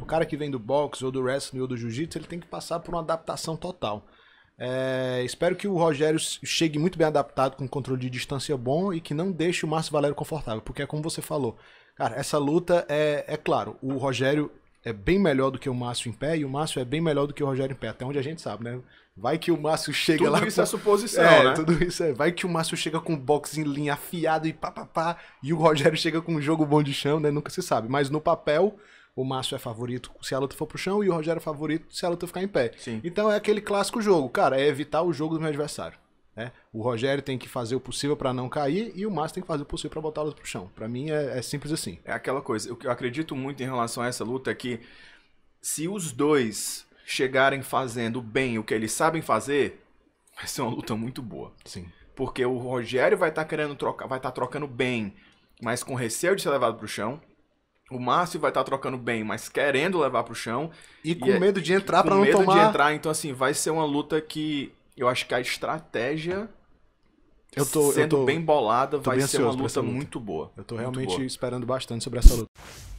O cara que vem do boxe ou do wrestling ou do jiu-jitsu, ele tem que passar por uma adaptação total. É, espero que o Rogério chegue muito bem adaptado, com controle de distância bom e que não deixe o Márcio Valério confortável, porque é como você falou. Cara, essa luta é, é claro, o Rogério é bem melhor do que o Márcio em pé e o Márcio é bem melhor do que o Rogério em pé, até onde a gente sabe, né? Vai que o Márcio chega tudo lá. Tudo isso com... é suposição, é, né? Tudo isso é. Vai que o Márcio chega com boxe em linha afiado e pá e o Rogério chega com um jogo bom de chão, né? Nunca se sabe. Mas no papel, o Márcio é favorito se a luta for pro chão e o Rogério é favorito se a luta ficar em pé. Sim. Então é aquele clássico jogo, cara, é evitar o jogo do meu adversário. Né? O Rogério tem que fazer o possível para não cair e o Márcio tem que fazer o possível para botá-los pro chão. Para mim é, é, simples assim. É aquela coisa. O que eu acredito muito em relação a essa luta é que se os dois chegarem fazendo bem o que eles sabem fazer, vai ser uma luta muito boa. Sim. Porque o Rogério vai estar tá querendo trocar, vai estar tá trocando bem, mas com receio de ser levado pro chão. O Márcio vai estar tá trocando bem, mas querendo levar pro chão. E, e com é, medo de entrar para não tomar... Com medo de entrar, então assim, vai ser uma luta que eu acho que a estratégia eu tô, sendo eu tô, bem bolada, tô vai bem ser uma luta, luta, muito boa. Eu tô realmente esperando bastante sobre essa luta.